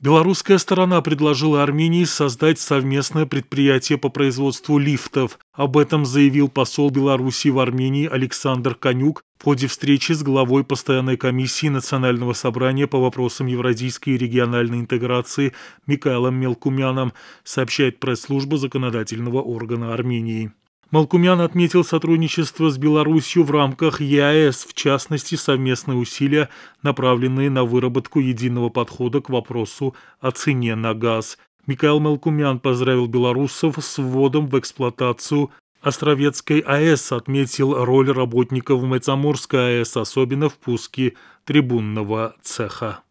Белорусская сторона предложила Армении создать совместное предприятие по производству лифтов. Об этом заявил посол Беларуси в Армении Александр Конюк в ходе встречи с главой постоянной комиссии Национального собрания по вопросам евразийской и региональной интеграции Микаэлом Мелкумяном, сообщает пресс-служба законодательного органа Армении. Малкумян отметил сотрудничество с Беларусью в рамках ЕАЭС, в частности, совместные усилия, направленные на выработку единого подхода к вопросу о цене на газ. Михаил Малкумян поздравил белорусов с вводом в эксплуатацию Островецкой АЭС, отметил роль работников Мецаморской АЭС, особенно в пуске трибунного цеха.